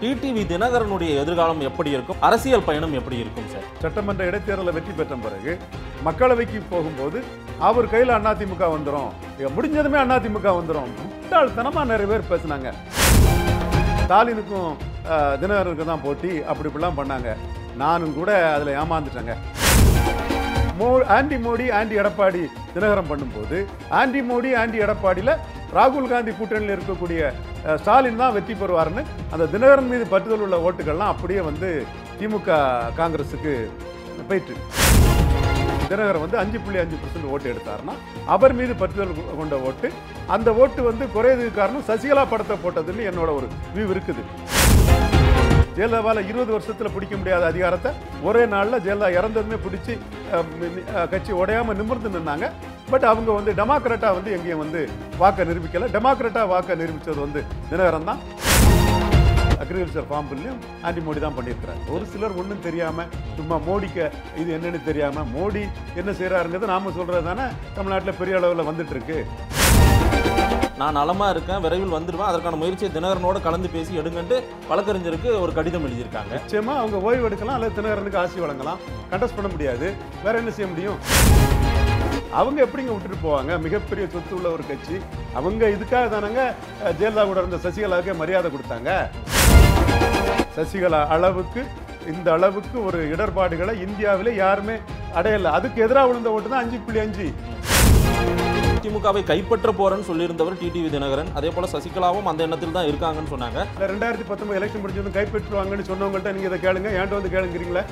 TTV தினகரனுடைய எதிர்காலம் எப்படி இருக்கும் அரசியல் பயணம் எப்படி இருக்கும் சார் சட்டமன்ற இடைத்தேர்தலில் வெற்றி பெற்ற பிறகு மக்களவைக்கு போகும்போது அவர் கையில் அதிமுக வந்துடும் முடிஞ்சதுமே அதிமுக வந்துடும் முட்டாள்தனமாக நிறைய பேர் பேசினாங்க ஸ்டாலினுக்கும் தினகரனுக்கு தான் போட்டி அப்படி இப்படிலாம் பண்ணாங்க நானும் கூட அதில் ஏமாந்துட்டேங்க மோ ஆண்டி மோடி ஆண்டி எடப்பாடி தினகரம் பண்ணும்போது ஆண்டி மோடி ஆண்டி எடப்பாடியில் ராகுல் காந்தி கூட்டணியில் இருக்கக்கூடிய ஸ்டாலின் தான் வெற்றி பெறுவார்னு அந்த தினகரன் மீது பற்றுதல் உள்ள ஓட்டுகள்லாம் அப்படியே வந்து திமுக காங்கிரஸுக்கு போயிட்டு தினகரன் வந்து அஞ்சு புள்ளி அஞ்சு பர்சன்ட் ஓட்டு எடுத்தார்னா அவர் மீது பற்றுதல் கொண்ட ஓட்டு அந்த ஓட்டு வந்து குறையதுக்கு காரணம் சசிகலா படத்தை போட்டதுன்னு என்னோட ஒரு வியூ இருக்குது ஜெயலலிதாவால் இருபது வருஷத்தில் பிடிக்க முடியாத அதிகாரத்தை ஒரே நாளில் ஜெயலலிதா இறந்ததுமே பிடிச்சி கட்சி உடையாமல் நிமிர்ந்து நின்னாங்க பட் அவங்க வந்து டெமோக்ராட்டாக வந்து எங்கேயும் வந்து வாக்கை நிரூபிக்கலை டெமோக்ராட்டாக வாக்கை நிரூபித்தது வந்து தினகரம் தான் அக்ரிகல்ச்சர் பில்லையும் ஆண்டி மோடி தான் பண்ணியிருக்கிறார் ஒரு சிலர் ஒன்றும் தெரியாமல் சும்மா மோடிக்கு இது என்னென்னு தெரியாமல் மோடி என்ன செய்கிறாருங்கிறது நாம் சொல்கிறது தானே தமிழ்நாட்டில் பெரிய அளவில் வந்துட்டுருக்கு நான் நலமாக இருக்கேன் விரைவில் வந்துடுவேன் அதற்கான முயற்சியை தினகரனோட கலந்து பேசி எடுங்கன்ட்டு வழக்கறிஞருக்கு ஒரு கடிதம் எழுதியிருக்காங்க நிச்சயமாக அவங்க ஓய்வு எடுக்கலாம் அல்லது தினகரனுக்கு ஆசி வழங்கலாம் கண்டஸ்ட் பண்ண முடியாது வேற என்ன செய்ய முடியும் அவங்க எப்படிங்க விட்டுட்டு போவாங்க மிகப்பெரிய சொத்து உள்ள ஒரு கட்சி அவங்க இதுக்காக தானங்க ஜெயலலிதா கூட இருந்த சசிகலாவுக்கு மரியாதை கொடுத்தாங்க சசிகலா அளவுக்கு இந்த அளவுக்கு ஒரு இடர்பாடுகளை இந்தியாவிலே யாருமே அடையலை அதுக்கு எதிராக விழுந்த ஓட்டு தான் அஞ்சு புள்ளி அஞ்சு அதிமுகவை கைப்பற்ற போறேன்னு சொல்லியிருந்தவர் டி டிடிவி தினகரன் அதே போல சசிகலாவும் அந்த எண்ணத்தில் தான் இருக்காங்கன்னு சொன்னாங்க ரெண்டாயிரத்தி பத்தொன்பது எலெக்ஷன் முடிஞ்சதும் கைப்பற்றுவாங்கன்னு சொன்னவங்கள்ட்ட நீங்க இதை கேளுங்க ஏன்ட்டு வந்து கேளுங்கிறீங்களா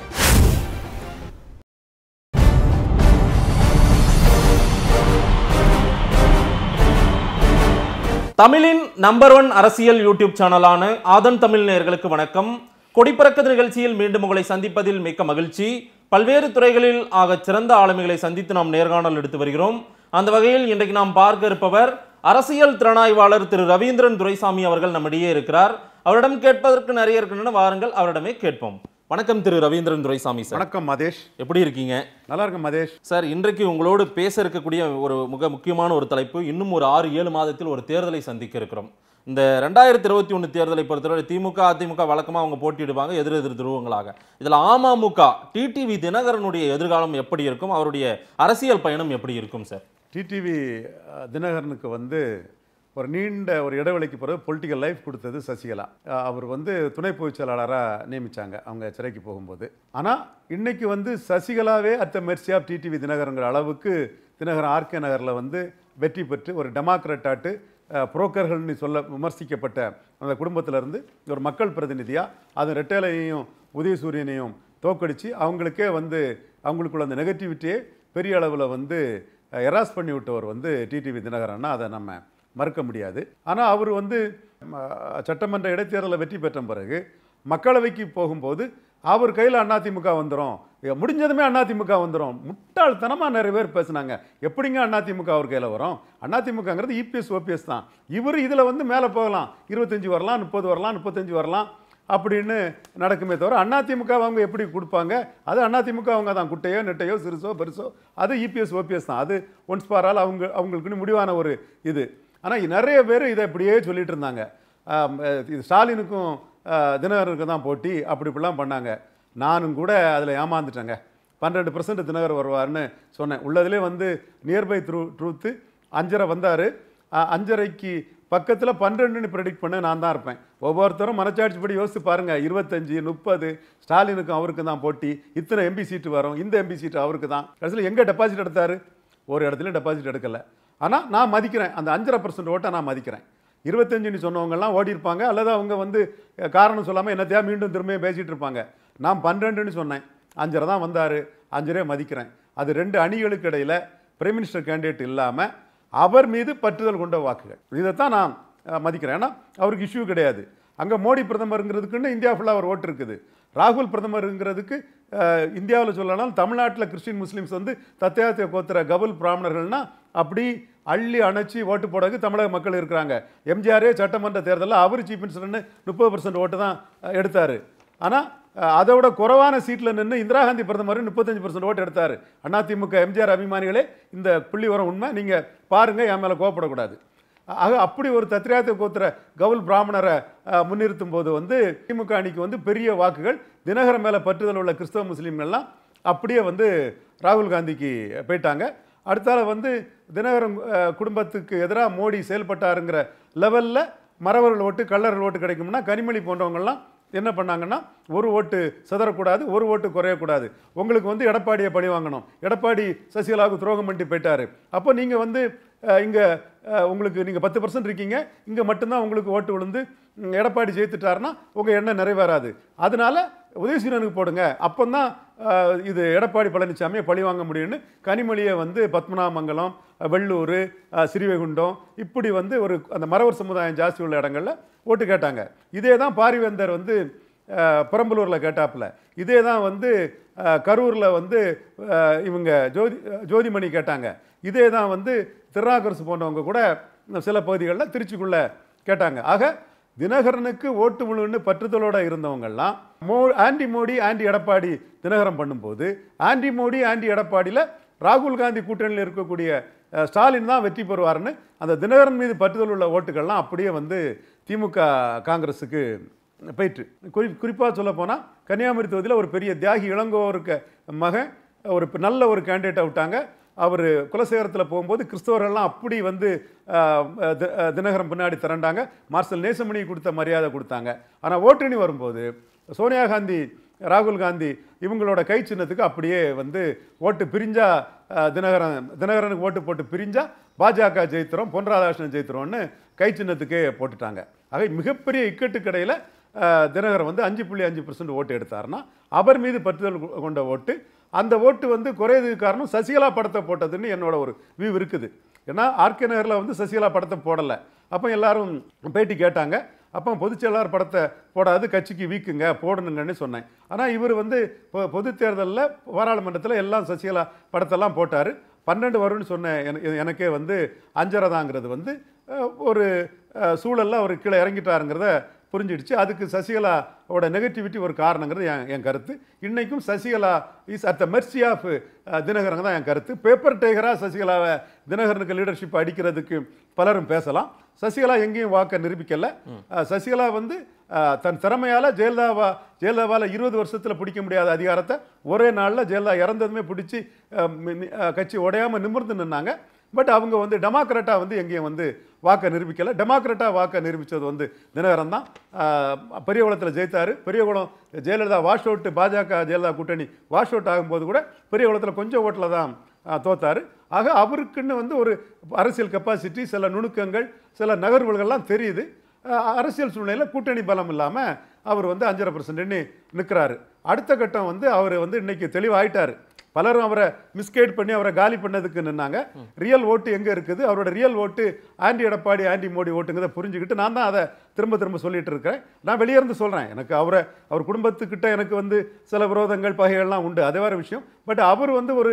தமிழின் நம்பர் ஒன் அரசியல் யூடியூப் சேனலான ஆதன் தமிழ் நேர்களுக்கு வணக்கம் கொடிப்பறக்கது நிகழ்ச்சியில் மீண்டும் உங்களை சந்திப்பதில் மிக்க மகிழ்ச்சி பல்வேறு துறைகளில் ஆக சிறந்த ஆளுமைகளை சந்தித்து நாம் நேர்காணல் எடுத்து வருகிறோம் அந்த வகையில் இன்றைக்கு நாம் பார்க்க இருப்பவர் அரசியல் திறனாய்வாளர் திரு ரவீந்திரன் துரைசாமி அவர்கள் நம்மிடையே இருக்கிறார் அவரிடம் கேட்பதற்கு நிறைய இருக்கின்றன வாருங்கள் அவரிடமே கேட்போம் வணக்கம் திரு ரவீந்திரன் துரைசாமி சார் வணக்கம் மதேஷ் எப்படி இருக்கீங்க நல்லா இருக்கும் மதேஷ் சார் இன்றைக்கு உங்களோடு பேச இருக்கக்கூடிய ஒரு மிக முக்கியமான ஒரு தலைப்பு இன்னும் ஒரு ஆறு ஏழு மாதத்தில் ஒரு தேர்தலை சந்திக்க இருக்கிறோம் இந்த ரெண்டாயிரத்தி இருபத்தி ஒன்று தேர்தலை பொறுத்தவரை திமுக அதிமுக வழக்கமாக அவங்க போட்டியிடுவாங்க எதிர் எதிர் துருவங்களாக இதில் அமமுக டிடிவி தினகரனுடைய எதிர்காலம் எப்படி இருக்கும் அவருடைய அரசியல் பயணம் எப்படி இருக்கும் சார் டிடிவி தினகரனுக்கு வந்து ஒரு நீண்ட ஒரு இடைவெளிக்கு பிறகு பொலிட்டிக்கல் லைஃப் கொடுத்தது சசிகலா அவர் வந்து துணை பொதுச் செயலாளராக நியமித்தாங்க அவங்க சிறைக்கு போகும்போது ஆனால் இன்றைக்கி வந்து சசிகலாவே அத்த மெர்சி ஆஃப் டிடிவி தினகரங்கிற அளவுக்கு தினகரன் ஆர்கே நகரில் வந்து வெற்றி பெற்று ஒரு டெமோக்ரட்டாட்டு புரோக்கர்கள்னு சொல்ல விமர்சிக்கப்பட்ட அந்த குடும்பத்திலேருந்து ஒரு மக்கள் பிரதிநிதியாக அது ரெட்டேலையும் உதயசூரியனையும் தோக்கடித்து அவங்களுக்கே வந்து அவங்களுக்குள்ள அந்த நெகட்டிவிட்டியே பெரிய அளவில் வந்து எராஸ் பண்ணி விட்டவர் வந்து டிடிவி தினகரன்னா அதை நம்ம மறுக்க முடியாது ஆனால் அவர் வந்து சட்டமன்ற இடைத்தேர்தலில் வெற்றி பெற்ற பிறகு மக்களவைக்கு போகும்போது அவர் கையில் அதிமுக வந்துடும் முடிஞ்சதுமே அதிமுக வந்துடும் முட்டாள்தனமாக நிறைய பேர் பேசுனாங்க எப்படிங்க அதிமுக அவர் கையில் வரும் அதிமுகங்கிறது இபிஎஸ் e ஓபிஎஸ் தான் இவர் இதில் வந்து மேலே போகலாம் இருபத்தஞ்சி வரலாம் முப்பது வரலாம் முப்பத்தஞ்சு வரலாம் அப்படின்னு நடக்குமே தவிர அதிமுக அவங்க எப்படி கொடுப்பாங்க அது அதிமுக அவங்க தான் குட்டையோ நெட்டையோ சிறுசோ பெருசோ அது இபிஎஸ் ஓபிஎஸ் தான் அது ஒன்ஸ் பார் ஆல் அவங்க அவங்களுக்குன்னு முடிவான ஒரு இது ஆனால் நிறைய பேர் இதை இப்படியே சொல்லிட்டு இருந்தாங்க இது ஸ்டாலினுக்கும் தினகருக்கு தான் போட்டி அப்படி இப்படிலாம் பண்ணாங்க நானும் கூட அதில் ஏமாந்துட்டேங்க பன்னெண்டு பர்சன்ட் தினகர் வருவார்னு சொன்னேன் உள்ளதுலேயே வந்து நியர்பை த்ரூ ட்ரூத்து அஞ்சரை வந்தார் அஞ்சரைக்கு பக்கத்தில் பன்னெண்டுன்னு ப்ரெடிக்ட் பண்ண நான் தான் இருப்பேன் ஒவ்வொருத்தரும் மனச்சாட்சி படி யோசித்து பாருங்கள் இருபத்தஞ்சி முப்பது ஸ்டாலினுக்கும் அவருக்கு தான் போட்டி இத்தனை எம்பி சீட்டு வரும் இந்த எம்பி சீட்டு அவருக்கு தான் கடைசியில் எங்கே டெபாசிட் எடுத்தார் ஒரு இடத்துல டெபாசிட் எடுக்கலை ஆனால் நான் மதிக்கிறேன் அந்த அஞ்சரை பர்சன்ட் ஓட்டை நான் மதிக்கிறேன் இருபத்தஞ்சுன்னு சொன்னவங்கலாம் ஓடி இருப்பாங்க அல்லது அவங்க வந்து காரணம் சொல்லாமல் என்னத்தையா மீண்டும் திரும்பியும் பேசிகிட்டு இருப்பாங்க நான் பன்னெண்டுன்னு சொன்னேன் அஞ்சரை தான் வந்தார் அஞ்சரே மதிக்கிறேன் அது ரெண்டு அணிகளுக்கு இடையில் பிரைம் மினிஸ்டர் கேண்டிடேட் இல்லாமல் அவர் மீது பற்றுதல் கொண்ட வாக்குகள் இதைத்தான் நான் மதிக்கிறேன் ஏன்னா அவருக்கு இஷ்யூ கிடையாது அங்கே மோடி பிரதமருங்கிறதுக்குன்னு இந்தியா ஃபுல்லாக அவர் ஓட்டு இருக்குது ராகுல் பிரதமருங்கிறதுக்கு இந்தியாவில் சொல்லலாம் தமிழ்நாட்டில் கிறிஸ்டின் முஸ்லீம்ஸ் வந்து தத்தையாத்திய கோத்திர கபுல் பிராமணர்கள்னால் அப்படி அள்ளி அணைச்சி ஓட்டு போடக்கு தமிழக மக்கள் இருக்கிறாங்க எம்ஜிஆரே சட்டமன்ற தேர்தலில் அவர் சீஃப் மினிஸ்டர்னு முப்பது பர்சன்ட் ஓட்டு தான் எடுத்தார் ஆனால் அதோட குறைவான சீட்டில் நின்று இந்திரா காந்தி பிரதமர் முப்பத்தஞ்சு பர்சன்ட் ஓட்டு எடுத்தார் அதிமுக எம்ஜிஆர் அபிமானிகளே இந்த புள்ளி வர உண்மை நீங்கள் பாருங்கள் என் மேலே கோவப்படக்கூடாது ஆக அப்படி ஒரு தத்ரியாத்த கோத்துற கவுல் பிராமணரை முன்னிறுத்தும் போது வந்து திமுக அணிக்கு வந்து பெரிய வாக்குகள் தினகரன் மேலே பற்றுதல் உள்ள கிறிஸ்தவ முஸ்லீம்கள்லாம் அப்படியே வந்து ராகுல் காந்திக்கு போயிட்டாங்க அடுத்தால வந்து தினகரன் குடும்பத்துக்கு எதிராக மோடி செயல்பட்டாருங்கிற லெவலில் மறவர்கள் ஓட்டு கல்லர்கள் ஓட்டு கிடைக்கும்னா கனிமொழி போன்றவங்கள்லாம் என்ன பண்ணாங்கன்னா ஒரு ஓட்டு சிதறக்கூடாது ஒரு ஓட்டு குறையக்கூடாது உங்களுக்கு வந்து எடப்பாடியை பழி வாங்கணும் எடப்பாடி சசிகலாவுக்கு துரோகம் பண்ணிட்டு போயிட்டார் அப்போ நீங்கள் வந்து இங்கே உங்களுக்கு நீங்கள் பத்து பர்சன்ட் இருக்கீங்க இங்கே மட்டும்தான் உங்களுக்கு ஓட்டு விழுந்து எடப்பாடி ஜெயித்துட்டாருன்னா உங்கள் எண்ணம் நிறைவேறாது அதனால் உதயசீரனுக்கு போடுங்க அப்போ தான் இது எடப்பாடி பழனிசாமியை பழி வாங்க முடியும்னு கனிமொழியை வந்து பத்மநாமங்கலம் வெள்ளூர் சிறுவைகுண்டம் இப்படி வந்து ஒரு அந்த மரவர் சமுதாயம் ஜாஸ்தி உள்ள இடங்களில் ஓட்டு கேட்டாங்க இதே தான் பாரிவேந்தர் வந்து பெரம்பலூரில் கேட்டாப்புல இதே தான் வந்து கரூரில் வந்து இவங்க ஜோதி ஜோதிமணி கேட்டாங்க இதே தான் வந்து திருநாகரசு போன்றவங்க கூட சில பகுதிகளில் திருச்சிக்குள்ளே கேட்டாங்க ஆக தினகரனுக்கு ஓட்டு முழுன்னு பற்றுதலோடு இருந்தவங்கெல்லாம் மோ ஆண்டி மோடி ஆண்டி எடப்பாடி தினகரன் பண்ணும்போது ஆண்டி மோடி ஆண்டி எடப்பாடியில் ராகுல் காந்தி கூட்டணியில் இருக்கக்கூடிய ஸ்டாலின் தான் வெற்றி பெறுவார்னு அந்த தினகரன் மீது பற்றுதல் உள்ள ஓட்டுகள்லாம் அப்படியே வந்து திமுக காங்கிரஸுக்கு போயிட்டு குறி குறிப்பாக சொல்ல போனால் கன்னியாகுமரி தொகுதியில் ஒரு பெரிய தியாகி இளங்கோருக்கு மகன் ஒரு நல்ல ஒரு கேண்டிடேட்டை விட்டாங்க அவர் குலசேகரத்தில் போகும்போது கிறிஸ்தவர்கள்லாம் அப்படி வந்து தினகரம் பின்னாடி திரண்டாங்க மார்சல் நேசமணி கொடுத்த மரியாதை கொடுத்தாங்க ஆனால் ஓட்டணி வரும்போது சோனியா காந்தி ராகுல் காந்தி இவங்களோட கை சின்னத்துக்கு அப்படியே வந்து ஓட்டு பிரிஞ்சா தினகரன் தினகரனுக்கு ஓட்டு போட்டு பிரிஞ்சா பாஜக ஜெயித்திரம் பொன் ராதாகிருஷ்ணன் ஜெயித்திரோம்னு கை சின்னத்துக்கு போட்டுட்டாங்க ஆகவே மிகப்பெரிய இக்கட்டுக்கடையில் தினகரன் வந்து அஞ்சு புள்ளி அஞ்சு பர்சன்ட் ஓட்டு எடுத்தாருன்னா அவர் மீது பற்றுதல் கொண்ட ஓட்டு அந்த ஓட்டு வந்து குறையதுக்கு காரணம் சசிகலா படத்தை போட்டதுன்னு என்னோட ஒரு வியூ இருக்குது ஏன்னா ஆர்கே நகரில் வந்து சசிகலா படத்தை போடலை அப்போ எல்லாரும் பேட்டி கேட்டாங்க அப்போ செயலாளர் படத்தை போடாது கட்சிக்கு வீக்குங்க போடணுங்கன்னு சொன்னேன் ஆனால் இவர் வந்து இப்போ பொது தேர்தலில் பாராளுமன்றத்தில் எல்லாம் சசிகலா படத்தெல்லாம் போட்டார் பன்னெண்டு வரும்னு சொன்ன எனக்கே வந்து அஞ்சரதாங்கிறது வந்து ஒரு சூழலில் அவர் கீழே இறங்கிட்டாருங்கிறத புரிஞ்சிடுச்சு அதுக்கு சசிகலாவோட நெகட்டிவிட்டி ஒரு காரணங்கிறது என் என் கருத்து இன்றைக்கும் Sasikala is at the mercy of தினகரங்க தான் என் கருத்து பேப்பர் டேகராக சசிகலாவை தினகரனுக்கு லீடர்ஷிப் அடிக்கிறதுக்கு பலரும் பேசலாம் சசிகலா எங்கேயும் வாக்க நிரூபிக்கலை சசிகலா வந்து தன் திறமையால் ஜெயலலிதாவா ஜெயலலிதாவால் இருபது வருஷத்தில் பிடிக்க முடியாத அதிகாரத்தை ஒரே நாளில் ஜெயலலிதா இறந்ததுமே பிடிச்சி கட்சி உடையாமல் நிமிர்ந்து நின்னாங்க பட் அவங்க வந்து டெமோக்ராட்டாக வந்து எங்கேயும் வந்து வாக்கை நிரூபிக்கலை டெமோக்ரட்டாக வாக்கை நிரூபித்தது வந்து தினகரன் தான் பெரியகுளத்தில் ஜெயித்தார் பெரியகுளம் ஜெயலலிதா வாஷ் அவுட்டு பாஜக ஜெயலலிதா கூட்டணி வாஷ் அவுட் ஆகும்போது கூட பெரியகுளத்தில் கொஞ்சம் ஓட்டில் தான் தோத்தார் ஆக அவருக்குன்னு வந்து ஒரு அரசியல் கெப்பாசிட்டி சில நுணுக்கங்கள் சில நகர்வுகள்லாம் தெரியுது அரசியல் சூழ்நிலையில் கூட்டணி பலம் இல்லாமல் அவர் வந்து அஞ்சரை பர்சன்ட்னு நிற்கிறாரு அடுத்த கட்டம் வந்து அவர் வந்து இன்றைக்கி தெளிவாயிட்டார் பலரும் அவரை மிஸ்கைட் பண்ணி அவரை காலி பண்ணதுக்கு நின்னாங்க ரியல் ஓட்டு எங்கே இருக்குது அவரோட ரியல் ஓட்டு ஆண்டி எடப்பாடி ஆண்டி மோடி ஓட்டுங்கிறத புரிஞ்சுக்கிட்டு நான் தான் அதை திரும்ப திரும்ப சொல்லிட்டு இருக்கிறேன் நான் வெளியே இருந்து சொல்கிறேன் எனக்கு அவரை அவர் குடும்பத்துக்கிட்ட எனக்கு வந்து சில விரோதங்கள் பகைகள்லாம் உண்டு அதே வேறு விஷயம் பட் அவர் வந்து ஒரு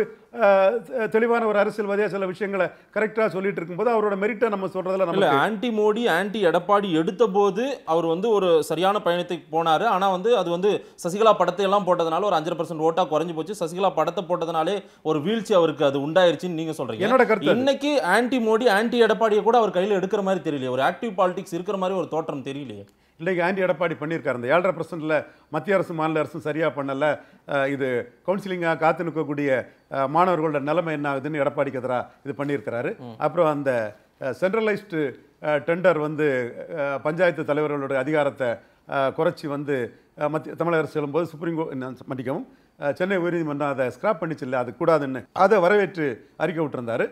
தெளிவான ஒரு அரசியல்வாதியாக சில விஷயங்களை கரெக்டாக சொல்லிட்டு இருக்கும்போது அவரோட மெரிட்டை நம்ம சொல்கிறதுல நம்ம ஆன்டி மோடி ஆன்டி எடப்பாடி எடுத்த போது அவர் வந்து ஒரு சரியான பயணத்தை போனார் ஆனால் வந்து அது வந்து சசிகலா படத்தை எல்லாம் போட்டதுனால ஒரு அஞ்சரை பர்சன்ட் ஓட்டாக குறைஞ்சி போச்சு சசிகலா படத்தை போட்டதுனாலே ஒரு வீழ்ச்சி அவருக்கு அது உண்டாயிருச்சுன்னு நீங்கள் சொல்கிறீங்க என்னோட கருத்து இன்னைக்கு ஆன்டி மோடி ஆன்டி எடப்பாடியை கூட அவர் கையில் எடுக்கிற மாதிரி தெரியல ஒரு ஆக்டிவ் பாலிடிக்ஸ் இருக்கிற மாதிரி ஒரு தோட்டம் மாற்றம் தெரியலையே இன்றைக்கு ஆண்டி எடப்பாடி பண்ணியிருக்காரு அந்த ஏழரை பர்சன்டில் மத்திய அரசு மாநில அரசும் சரியாக பண்ணலை இது கவுன்சிலிங்காக காத்து நிற்கக்கூடிய மாணவர்களோட நிலைமை என்ன ஆகுதுன்னு எடப்பாடி கதரா இது பண்ணியிருக்கிறாரு அப்புறம் அந்த சென்ட்ரலைஸ்டு டெண்டர் வந்து பஞ்சாயத்து தலைவர்களுடைய அதிகாரத்தை குறைச்சி வந்து மத்திய தமிழக அரசு செல்லும்போது சுப்ரீம் கோர்ட் மன்னிக்கவும் சென்னை உயர்நீதிமன்றம் அதை ஸ்கிராப் பண்ணிச்சு இல்லை அது கூடாதுன்னு அதை வரவேற்று அறிக்கை விட்டுருந்தார்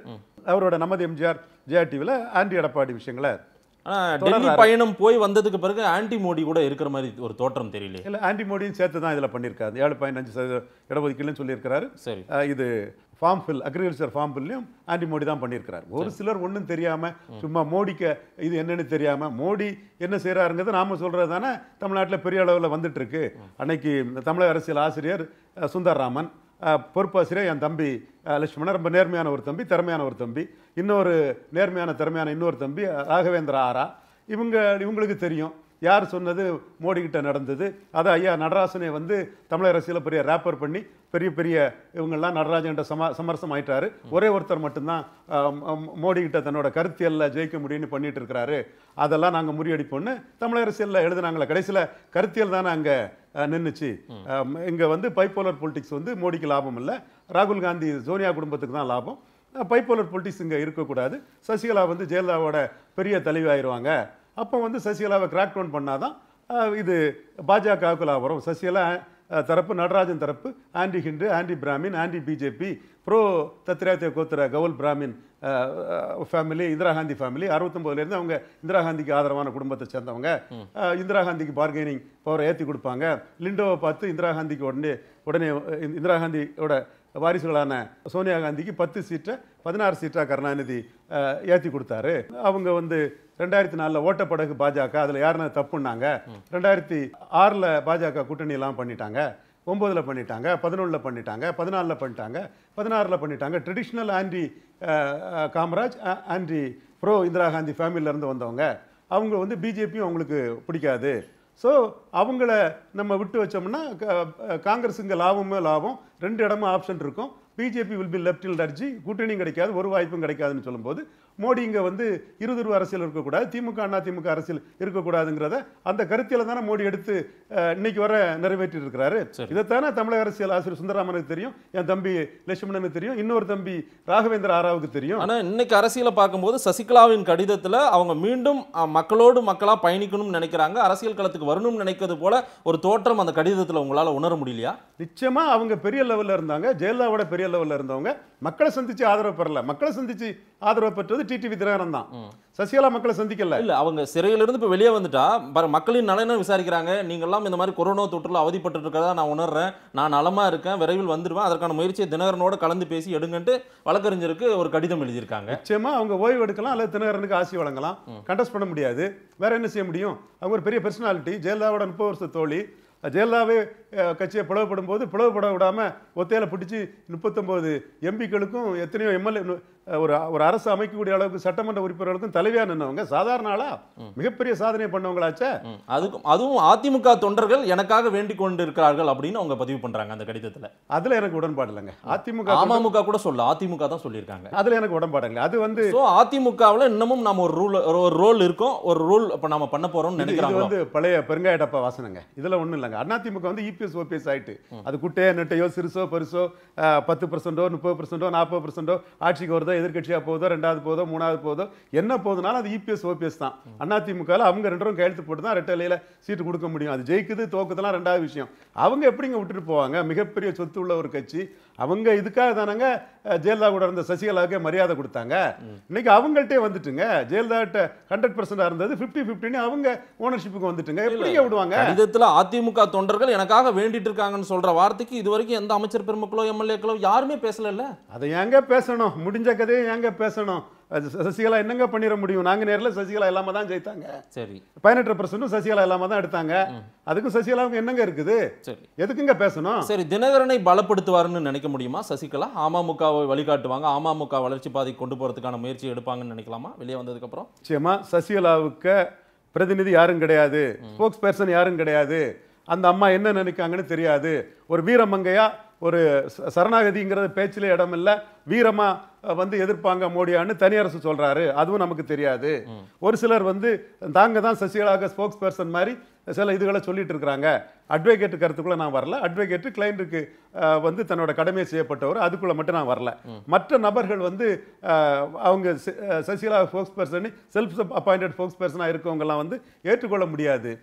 அவரோட நமது எம்ஜிஆர் ஜேஆர்டிவியில் ஆண்டி எடப்பாடி விஷயங்களை டெல்லி பயணம் போய் வந்ததுக்கு பிறகு ஆன்டி மோடி கூட இருக்கிற மாதிரி ஒரு தோற்றம் தெரியல இல்லை ஆன்டி மோடியும் சேர்த்து தான் இதில் பண்ணியிருக்காரு ஏழு பாயிண்ட் அஞ்சு சதவீதம் இடஒதுக்கீடுன்னு சொல்லியிருக்கிறாரு சரி இது ஃபார்ம் ஃபில் அக்ரிகல்ச்சர் ஃபார்ம் ஃபில்லையும் ஆன்டி மோடி தான் பண்ணியிருக்கிறார் ஒரு சிலர் ஒன்றும் தெரியாமல் சும்மா மோடிக்கு இது என்னன்னு தெரியாமல் மோடி என்ன செய்கிறாருங்கிறது நாம் சொல்கிறது தானே தமிழ்நாட்டில் பெரிய அளவில் வந்துட்டுருக்கு அன்னைக்கு தமிழக அரசியல் ஆசிரியர் சுந்தர் ராமன் பொறுப்பாசிரியர் என் தம்பி லட்சுமணன் ரொம்ப நேர்மையான ஒரு தம்பி திறமையான ஒரு தம்பி இன்னொரு நேர்மையான திறமையான இன்னொரு தம்பி ராகவேந்திர ஆரா இவங்க இவங்களுக்கு தெரியும் யார் சொன்னது மோடிக்கிட்ட நடந்தது அது ஐயா நடராசனை வந்து தமிழக அரசியலில் பெரிய ரேப்பர் பண்ணி பெரிய பெரிய இவங்கெல்லாம் நடராஜன்ட்ட சம சமரசம் ஆயிட்டாரு ஒரே ஒருத்தர் மட்டும்தான் மோடிக்கிட்ட தன்னோட கருத்தியலில் ஜெயிக்க முடியும்னு பண்ணிட்டு இருக்கிறாரு அதெல்லாம் நாங்கள் முறியடிப்போன்னு தமிழக அரசியலில் எழுதுனாங்களே கடைசியில் கருத்தியல் தானே அங்கே நின்றுச்சு இங்கே வந்து பைப்போலர் பொலிட்டிக்ஸ் வந்து மோடிக்கு லாபம் இல்லை ராகுல் காந்தி சோனியா குடும்பத்துக்கு தான் லாபம் பைப்போலர் பொலிட்டிக்ஸ் இங்கே இருக்கக்கூடாது சசிகலா வந்து ஜெயலலிதாவோட பெரிய தலைவாயிருவாங்க அப்போ வந்து சசிகலாவை கிராக் டவுன் பண்ணாதான் இது பாஜகவுக்கு லாபம் சசிகலா தரப்பு நடராஜன் தரப்பு anti Hindu anti Brahmin anti BJP pro Dattatreya gotra Kaul Brahmin family Indira Gandhi family அறுபத்தொம்போதுலேருந்து அவங்க இந்திரா காந்திக்கு ஆதரவான குடும்பத்தை சேர்ந்தவங்க இந்திரா காந்திக்கு பார்கெனிங் பவரை ஏற்றி கொடுப்பாங்க லிண்டோவை பார்த்து இந்திரா காந்திக்கு உடனே உடனே இந்திரா காந்தியோட வாரிசுகளான சோனியா காந்திக்கு பத்து சீட்டை பதினாறு சீட்டாக கருணாநிதி ஏற்றி கொடுத்தாரு அவங்க வந்து ரெண்டாயிரத்தி நாலில் ஓட்டப்படகு பாஜக அதில் யாருன்னா தப்புன்னாங்க ரெண்டாயிரத்தி ஆறில் பாஜக கூட்டணியெல்லாம் பண்ணிட்டாங்க ஒம்போதில் பண்ணிட்டாங்க பதினொன்றில் பண்ணிட்டாங்க பதினாலில் பண்ணிட்டாங்க பதினாறில் பண்ணிட்டாங்க traditional anti Kamaraj anti pro Indira Gandhi ஃபேமிலியிலேருந்து வந்தவங்க அவங்க வந்து பிஜேபியும் அவங்களுக்கு பிடிக்காது ஸோ அவங்கள நம்ம விட்டு வச்சோம்னா காங்கிரஸ் இங்கே லாபமே லாபம் ரெண்டு இடமும் ஆப்ஷன் இருக்கும் பிஜேபி வில் பி லெப்ட் இல் கூட்டணியும் கிடைக்காது ஒரு வாய்ப்பும் கிடைக்காதுன்னு சொல்லும்போது மோடி இங்கே வந்து இருதுருவ அரசியல் இருக்கக்கூடாது திமுக அண்ணா திமுக அரசியல் இருக்கக்கூடாதுங்கிறத அந்த கருத்தில் தானே மோடி எடுத்து இன்னைக்கு வர நிறைவேற்றி இருக்கிறாரு இதைத்தானே தமிழக அரசியல் ஆசிரியர் சுந்தரராமனுக்கு தெரியும் என் தம்பி லட்சுமணனுக்கு தெரியும் இன்னொரு தம்பி ராகவேந்திர ஆராவுக்கு தெரியும் ஆனால் இன்னைக்கு அரசியலை பார்க்கும்போது சசிகலாவின் கடிதத்தில் அவங்க மீண்டும் மக்களோடு மக்களாக பயணிக்கணும்னு நினைக்கிறாங்க அரசியல் களத்துக்கு வரணும்னு நினைக்கிறது போல ஒரு தோற்றம் அந்த கடிதத்தில் உங்களால் உணர முடியலையா நிச்சயமாக அவங்க பெரிய லெவலில் இருந்தாங்க ஜெயலலிதாவோட பெரிய லெவலில் இருந்தவங்க மக்களை சந்தித்து ஆதரவு பெறல மக்களை சந்தித்து ஆதரவு பெற்றது டிடிவி தினகரன் தான் சசிகலா மக்களை சந்திக்கல இல்ல அவங்க சிறையிலிருந்து இப்போ வெளியே வந்துட்டா மக்களின் நலனும் விசாரிக்கிறாங்க நீங்கள்லாம் இந்த மாதிரி கொரோனா தொற்றுல அவதிப்பட்டு இருக்கிறதா நான் உணர்றேன் நான் நலமா இருக்கேன் விரைவில் வந்துருவேன் அதற்கான முயற்சியை தினகரனோட கலந்து பேசி எடுங்கன்ட்டு வழக்கறிஞருக்கு ஒரு கடிதம் எழுதியிருக்காங்க நிச்சயமா அவங்க ஓய்வு எடுக்கலாம் அல்லது தினகரனுக்கு ஆசி வழங்கலாம் கண்டஸ்ட் பண்ண முடியாது வேற என்ன செய்ய முடியும் அவங்க ஒரு பெரிய பர்சனாலிட்டி ஜெயலலிதாவோட முப்பது வருஷ தோழி ஜெயலலிதாவே கட்சியை பிளவுபடும் போது பிளவுபட விடாமல் ஒத்தையில் பிடிச்சி முப்பத்தொம்போது எம்பிக்களுக்கும் எத்தனையோ எம்எல்ஏ ஒரு ஒரு அரசு அமைக்கக்கூடிய அளவுக்கு சட்டமன்ற உறுப்பினர்களுக்கும் தலைவியா நின்றவங்க சாதாரண ஆளா மிகப்பெரிய சாதனை பண்ணவங்களாச்சே அதுக்கும் அதுவும் அதிமுக தொண்டர்கள் எனக்காக வேண்டிக் கொண்டிருக்கிறார்கள் அப்படின்னு அவங்க பதிவு பண்றாங்க அந்த கடிதத்துல அதுல எனக்கு உடன்பாடு இல்லைங்க அதிமுக அமமுக கூட சொல்ல அதிமுக தான் சொல்லியிருக்காங்க அதுல எனக்கு உடன்பாடுங்க அது வந்து அதிமுகவில் இன்னமும் நம்ம ஒரு ரூல் ஒரு ரோல் இருக்கும் ஒரு ரூல் இப்ப நம்ம பண்ண போறோம்னு நினைக்கிறோம் வந்து பழைய பெருங்காய வாசனங்க வாசனைங்க இதுல ஒண்ணும் இல்லைங்க அதிமுக வந்து இபிஎஸ் e ஓபிஎஸ் ஆயிட்டு அது குட்டையோ நெட்டையோ சிறுசோ பெருசோ பத்து பர்சன்டோ முப்பது பர்சன்டோ நாற்பது பர்சன்டோ ஆட்சிக்கு வருது போதோ எதிர்கட்சியாக போதோ ரெண்டாவது போதோ மூணாவது போதோ என்ன போதுனாலும் அது இபிஎஸ் e ஓபிஎஸ் தான் அதிமுகவில் அவங்க ரெண்டரும் கையெழுத்து போட்டு தான் ரெட்டலையில் சீட்டு கொடுக்க முடியும் அது ஜெயிக்குது தோக்குதுலாம் ரெண்டாவது விஷயம் அவங்க எப்படிங்க விட்டுட்டு போவாங்க மிகப்பெரிய சொத்து உள்ள ஒரு கட்சி அவங்க இதுக்காக தானங்க ஜெயலலிதா கூட இருந்த சசிகலாவுக்கே மரியாதை கொடுத்தாங்க இன்னைக்கு அவங்கள்ட்டே வந்துட்டுங்க ஜெயலலிதா ஹண்ட்ரட் பர்சன்டா இருந்தது பிப்டி பிப்டின்னு அவங்க ஓனர்ஷிப்புக்கு வந்துட்டுங்க எப்படி விடுவாங்க விதத்தில் அதிமுக தொண்டர்கள் எனக்காக வேண்டிட்டு இருக்காங்கன்னு சொல்ற வார்த்தைக்கு இதுவரைக்கும் எந்த அமைச்சர் பெருமக்களோ எம்எல்ஏக்களோ யாருமே பேசல அதை எங்க பேசணும் முடிஞ்ச கதையும் ஏங்க பேசணும் சசிகலா என்னங்க பண்ணிட முடியும் நாங்க நேரில் சசிகலா இல்லாம தான் ஜெயித்தாங்க சரி பதினெட்டு பர்சன்டும் சசிகலா இல்லாம தான் எடுத்தாங்க அதுக்கும் சசிகலாவுக்கு என்னங்க இருக்குது எதுக்குங்க பேசணும் சரி தினகரனை பலப்படுத்துவாருன்னு நினைக்க முடியுமா சசிகலா அமமுகவை வழிகாட்டுவாங்க அமமுக வளர்ச்சி பாதை கொண்டு போறதுக்கான முயற்சி எடுப்பாங்கன்னு நினைக்கலாமா வெளியே வந்ததுக்கு அப்புறம் நிச்சயமா சசிகலாவுக்கு பிரதிநிதி யாரும் கிடையாது ஸ்போக்ஸ் பர்சன் யாரும் கிடையாது அந்த அம்மா என்ன நினைக்காங்கன்னு தெரியாது ஒரு வீரமங்கையா ஒரு சரணாகதிங்கிறது பேச்சிலே இடம் இல்லை வீரமாக வந்து எதிர்ப்பாங்க மோடியான்னு அரசு சொல்கிறாரு அதுவும் நமக்கு தெரியாது ஒரு சிலர் வந்து தாங்க தான் சசிகலாக ஸ்போக்ஸ் பர்சன் மாதிரி சில இதுகளை சொல்லிட்டு இருக்கிறாங்க அட்வொகேட் கருத்துக்குள்ளே நான் வரல அட்வொகேட் கிளைண்ட்டுக்கு வந்து தன்னோட கடமையை செய்யப்பட்டவர் அதுக்குள்ளே மட்டும் நான் வரல மற்ற நபர்கள் வந்து அவங்க Sasikala focus person self appointed focus பர்சனாக இருக்கவங்கலாம் வந்து ஏற்றுக்கொள்ள முடியாது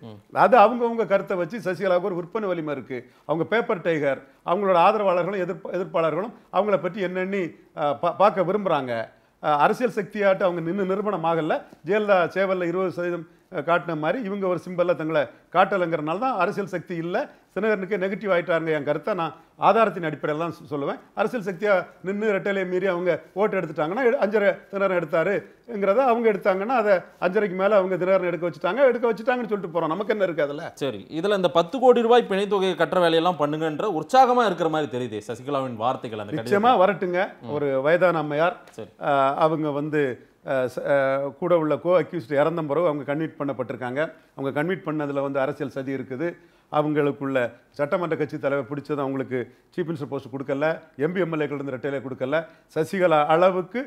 அது அவங்கவுங்க கருத்தை வச்சு சசிகலாவுக்கு ஒரு விற்பனை வலிமை இருக்குது அவங்க பேப்பர் டைகர் அவங்களோட ஆதரவாளர்களும் எதிர்ப்பு எதிர்ப்பாளர்களும் அவங்கள பற்றி என்னென்னு பார்க்க விரும்புகிறாங்க அரசியல் சக்தியாட்டு அவங்க நின்று நிறுவனம் ஆகலை ஜெயலலிதா சேவலில் இருபது சதவீதம் காட்டின மாதிரி இவங்க ஒரு சிம்பிளில் தங்களை காட்டலைங்கிறனால தான் அரசியல் சக்தி இல்லை சினகரனுக்கு நெகட்டிவ் ஆகிட்டாருங்க என் கருத்தை நான் ஆதாரத்தின் அடிப்படையில் தான் சொல்லுவேன் அரசியல் சக்தியாக நின்று ரெட்டையிலே மீறி அவங்க ஓட்டு எடுத்துட்டாங்கன்னா அஞ்சரை தினரன் எடுத்தாருங்கிறத அவங்க எடுத்தாங்கன்னா அதை அஞ்சரைக்கு மேலே அவங்க தினகரன் எடுக்க வச்சுட்டாங்க எடுக்க வச்சுட்டாங்கன்னு சொல்லிட்டு போகிறோம் நமக்கு என்ன இருக்குது அதில் சரி இதில் இந்த பத்து கோடி ரூபாய் பிணைத்தொகையை கட்டுற வேலையெல்லாம் பண்ணுங்கன்ற உற்சாகமாக இருக்கிற மாதிரி தெரியுது சசிகலாவின் வார்த்தைகள் அந்த நிச்சயமாக வரட்டுங்க ஒரு வயதான அம்மையார் அவங்க வந்து கூட உள்ள கோ அக்யூஸ்ட் இறந்த பிறகு அவங்க கன்வீட் பண்ணப்பட்டிருக்காங்க அவங்க கன்வீட் பண்ணதில் வந்து அரசியல் சதி இருக்குது அவங்களுக்குள்ள சட்டமன்ற கட்சி தலைவர் பிடிச்சது அவங்களுக்கு சீஃப் மினிஸ்டர் போஸ்ட் கொடுக்கல எம்பி எம்எல்ஏக்கள் இருந்து ரெட்டையிலே கொடுக்கல சசிகலா அளவுக்கு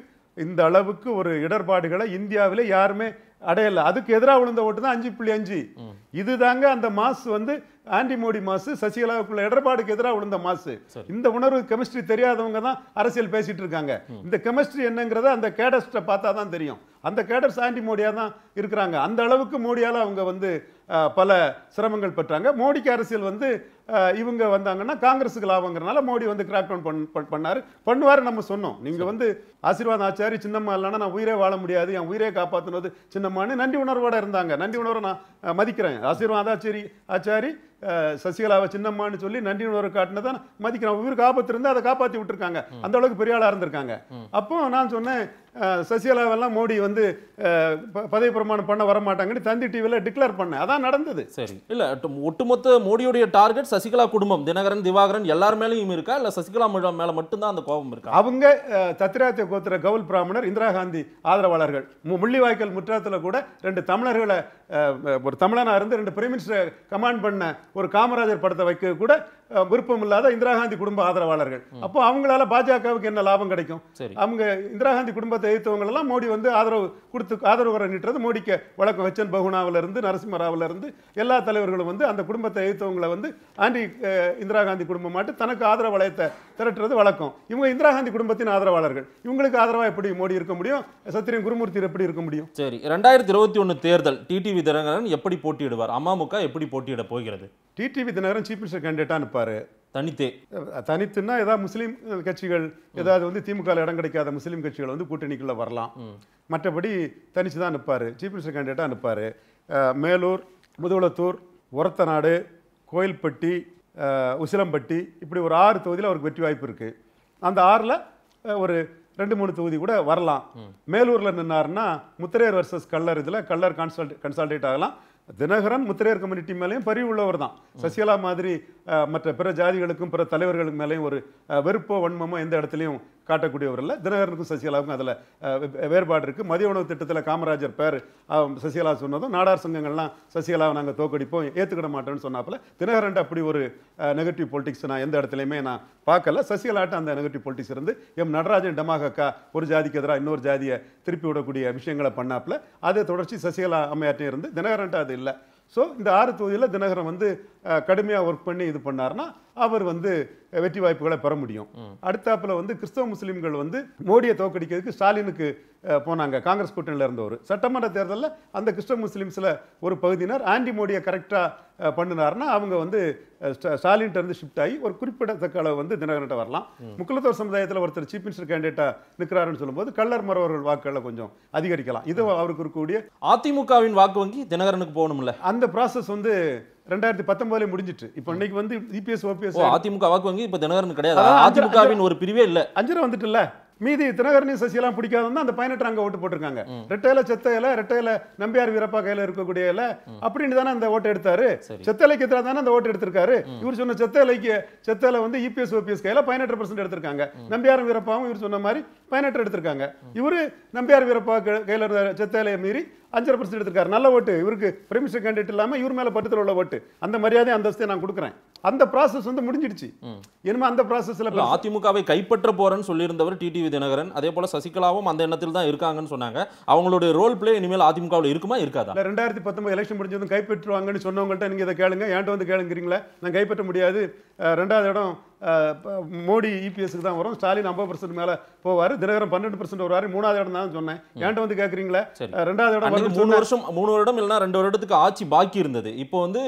இந்த அளவுக்கு ஒரு இடர்பாடுகளை இந்தியாவில் யாருமே அடையலை அதுக்கு எதிராக விழுந்த ஓட்டு தான் அஞ்சு புள்ளி அஞ்சு இதுதாங்க அந்த மாஸ் வந்து ஆண்டி மோடி மாசு சசிகலாவுக்குள்ள எடப்பாடுக்கு எதிராக விழுந்த மாசு இந்த உணர்வு கெமிஸ்ட்ரி தெரியாதவங்க தான் அரசியல் பேசிட்டு இருக்காங்க இந்த கெமிஸ்ட்ரி என்னங்கிறத அந்த கேடஸ்ட்டை பார்த்தா தான் தெரியும் அந்த கேடர்ஸ் ஆண்டி மோடியாக தான் இருக்கிறாங்க அந்த அளவுக்கு மோடியால் அவங்க வந்து பல சிரமங்கள் பெற்றாங்க மோடிக்கு அரசியல் வந்து இவங்க வந்தாங்கன்னா காங்கிரஸுக்கு லாபங்கிறனால மோடி வந்து கிராக் டவுன் பண் பண்ணார் பண்ணுவார் நம்ம சொன்னோம் நீங்கள் வந்து ஆசீர்வாதம் ஆச்சாரி சின்னம்மா இல்லைன்னா நான் உயிரே வாழ முடியாது என் உயிரே காப்பாற்றுனது சின்னம்மான்னு நன்றி உணர்வோடு இருந்தாங்க நன்றி உணர்வை நான் மதிக்கிறேன் ஆசீர்வாத ஆச்சாரி ஆச்சாரி சசிகலாவை சின்னம்மான்னு சொல்லி நன்றி உணர்வு காட்டினதான் மதிக்கிறோம் உயிருக்கு ஆபத்து இருந்தால் அதை காப்பாற்றி விட்டுருக்காங்க அந்த அளவுக்கு பெரிய ஆளாக இருந்திருக்காங்க அப்போ நான் சொன்னேன் சசிகலாவெல்லாம் மோடி வந்து பதவி பிரமாணம் பண்ண வர மாட்டாங்கன்னு தந்தி டிவியில் டிக்ளேர் பண்ணேன் அதான் நடந்தது சரி இல்லை ஒட்டுமொத்த மோடியுடைய டார்கெட் சசிகலா குடும்பம் தினகரன் திவாகரன் எல்லார் மேலேயும் இருக்கா இல்லை சசிகலா மேலே மட்டும்தான் அந்த கோபம் இருக்கா அவங்க தத்திராத்திய கோத்திர கவுல் பிராமணர் இந்திரா காந்தி ஆதரவாளர்கள் முள்ளிவாய்க்கல் முற்றாத்தில் கூட ரெண்டு தமிழர்களை ஒரு தமிழனாக இருந்து ரெண்டு பிரைம் மினிஸ்டர் கமாண்ட் பண்ண ஒரு காமராஜர் படத்தை வைக்க கூட விருப்பம் இல்லாத இந்திரா காந்தி குடும்ப ஆதரவாளர்கள் அப்போ அவங்களால பாஜகவுக்கு என்ன லாபம் கிடைக்கும் அவங்க இந்திரா காந்தி குடும்பத்தை பாரத் மோடி வந்து ஆதரவு கொடுத்து ஆதரவு நிட்டுறது மோடிக்கு வழக்கம் வச்சன் பகுனாவிலிருந்து நரசிம்மராவிலிருந்து எல்லா தலைவர்களும் வந்து அந்த குடும்பத்தை எதிர்த்தவங்களை வந்து ஆண்டி இந்திரா காந்தி குடும்பம் மாட்டு தனக்கு ஆதரவு வளையத்தை திரட்டுறது வழக்கம் இவங்க இந்திரா காந்தி குடும்பத்தின் ஆதரவாளர்கள் இவங்களுக்கு ஆதரவாக எப்படி மோடி இருக்க முடியும் சத்திரியன் குருமூர்த்தி எப்படி இருக்க முடியும் சரி ரெண்டாயிரத்தி இருபத்தி ஒன்று தேர்தல் டிடிவி தினகரன் எப்படி போட்டியிடுவார் அமமுக எப்படி போட்டியிட போகிறது டிடிவி தினகரன் சீஃப் மினிஸ்டர் கேண்டிடேட்டாக இருப்பார் தனித்தே தனித்துன்னா ஏதாவது முஸ்லீம் கட்சிகள் ஏதாவது வந்து திமுக இடம் கிடைக்காத முஸ்லீம் கட்சிகள் வந்து கூட்டணிக்குள்ளே வரலாம் மற்றபடி தனிச்சு தான் அனுப்பார் சீஃப் மினிஸ்டர் கேண்டிடேட்டாக அனுப்பார் மேலூர் முதுகுளத்தூர் உரத்தநாடு கோயில்பட்டி உசிலம்பட்டி இப்படி ஒரு ஆறு தொகுதியில் அவருக்கு வெற்றி வாய்ப்பு இருக்குது அந்த ஆறில் ஒரு ரெண்டு மூணு தொகுதி கூட வரலாம் மேலூரில் நின்னார்னா முத்திரையர் வர்சஸ் கல்லர் இதில் கல்லர் கன்சல்ட் கன்சல்டேட் ஆகலாம் தினகரன் முத்திரையர் கம்யூனிட்டி மேலேயும் பரிவு உள்ளவர் தான் சசிகலா மாதிரி மற்ற பிற ஜாதிகளுக்கும் பிற தலைவர்களுக்கு மேலேயும் ஒரு வெறுப்போ வன்மமோ எந்த இடத்துலையும் காட்டக்கூடியவரில் தினகரனுக்கும் சசிகலாவுக்கும் அதில் வேறுபாடு இருக்குது மதிய உணவு திட்டத்தில் காமராஜர் பேர் சசிகலா சொன்னதும் நாடார் சங்கங்கள்லாம் சசிகலாவை நாங்கள் தோக்கடிப்போம் ஏற்றுக்கிட மாட்டோம்னு சொன்னாப்பில் தினகரன்ட்ட அப்படி ஒரு நெகட்டிவ் பொலிட்டிக்ஸ் நான் எந்த இடத்துலையுமே நான் பார்க்கல சசிகலாட்ட அந்த நெகட்டிவ் பொலிட்டிக்ஸ் இருந்து எம் நடராஜன் டமாக அக்கா ஒரு ஜாதிக்கு எதிராக இன்னொரு ஜாதியை திருப்பி விடக்கூடிய விஷயங்களை பண்ணாப்பில் அதை தொடர்ச்சி சசிகலா அம்மையாட்டையும் இருந்து தினகரன்ட்ட அது இல்லை ஸோ இந்த ஆறு தொகுதியில் தினகரன் வந்து கடுமையாக ஒர்க் பண்ணி இது பண்ணார்னா அவர் வந்து வெற்றி வாய்ப்புகளை பெற முடியும் அடுத்தாப்பில் வந்து கிறிஸ்தவ முஸ்லீம்கள் வந்து மோடியை தோக்கடிக்கிறதுக்கு ஸ்டாலினுக்கு போனாங்க காங்கிரஸ் கூட்டணியில் இருந்தவர் சட்டமன்ற தேர்தலில் அந்த கிறிஸ்தவ முஸ்லீம்ஸில் ஒரு பகுதியினர் ஆண்டி மோடியை கரெக்டாக பண்ணினார்னா அவங்க வந்து ஸ்டாலின்ட்டு இருந்து ஷிஃப்ட் ஆகி ஒரு குறிப்பிடத்தக்க அளவு வந்து தினகரன் வரலாம் முக்குலத்தோர் சமுதாயத்தில் ஒருத்தர் சீஃப் மினிஸ்டர் கேண்டிடேட்டாக நிற்கிறாருன்னு சொல்லும்போது கள்ளர் மரவர்கள் வாக்குகளை கொஞ்சம் அதிகரிக்கலாம் இது அவருக்கு இருக்கக்கூடிய அதிமுகவின் வாக்கு வங்கி தினகரனுக்கு போகணும்ல அந்த ப்ராசஸ் வந்து ரெண்டாயிரத்தி பத்தொன்பதுல முடிஞ்சிட்டு இப்ப இன்னைக்கு வந்து இபிஎஸ் ஓபிஎஸ் அதிமுக வாக்கு வங்கி இப்போ தினகரன் கிடையாது அதிமுகவின் ஒரு பிரிவே இல்ல அஞ்சரை வந்துட்டுல்ல மீதி தினகரனி சசியெல்லாம் பிடிக்காதுன்னு அந்த பதினெட்டு அங்கே ஓட்டு போட்டிருக்காங்க ரெட்டையில செத்தையில ரெட்டையில நம்பியார் வீரப்பா கையில இருக்கக்கூடிய இல்ல அப்படின்னு தானே அந்த ஓட்டு எடுத்தாரு செத்த இலைக்கு எதிராக தானே அந்த ஓட்டு எடுத்திருக்காரு இவர் சொன்ன செத்த இலைக்கு வந்து இபிஎஸ் e ஓபிஎஸ் கையில பதினெட்டு பர்சன்ட் எடுத்திருக்காங்க நம்பியார் வீரப்பாவும் இவர் சொன்ன மாதிரி பதினெட்டு எடுத்திருக்காங்க இவரு நம்பியார் வீரப்பா கையில இருந்த செத்த இலையை மீறி அஞ்சரை பர்சன்ட் எடுத்திருக்காரு நல்ல ஓட்டு இவருக்கு பிரமிஷன் கேண்டிடேட் இல்லாமல் இவர் மேல பட்டத்தில் உள்ள ஓட்டு அந்த மரியாதை அந்தஸ்தை நான் கொடுக்குறேன் அந்த ப்ராசஸ் வந்து முடிஞ்சிடுச்சு என்னமோ அந்த ப்ராசஸ்ல அதிமுகவை கைப்பற்ற போறேன்னு சொல்லியிருந்தவர் டிடிவி தினகரன் அதே போல சசிகலாவும் அந்த எண்ணத்தில் தான் இருக்காங்கன்னு சொன்னாங்க அவங்களுடைய ரோல் பிளே இனிமேல் அதிமுகவில் இருக்குமா இருக்காதா ரெண்டாயிரத்தி பத்தொன்பது எலெக்ஷன் முடிஞ்சதும் கைப்பற்றுவாங்கன்னு சொன்னவங்கள்ட்ட நீங்க இதை கேளுங்க என்கிட்ட வந்து கேளுங்கிறீங்களா நான் கைப்பற்ற முடியாது ரெண்டாவது இடம் மோடி இபிஎஸ்க்கு e தான் வரும் ஸ்டாலின் ஐம்பது பர்சன்ட் மேலே போவார் தினகரன் பன்னெண்டு பர்சன்ட் வருவார் மூணாவது இடம் தான் சொன்னேன் என்கிட்ட வந்து கேட்குறீங்களா ரெண்டாவது இடம் மூணு வருஷம் மூணு வருடம் இல்லைனா ரெண்டு வருடத்துக்கு ஆட்சி பாக்கி இருந்தது இப்போ வந்து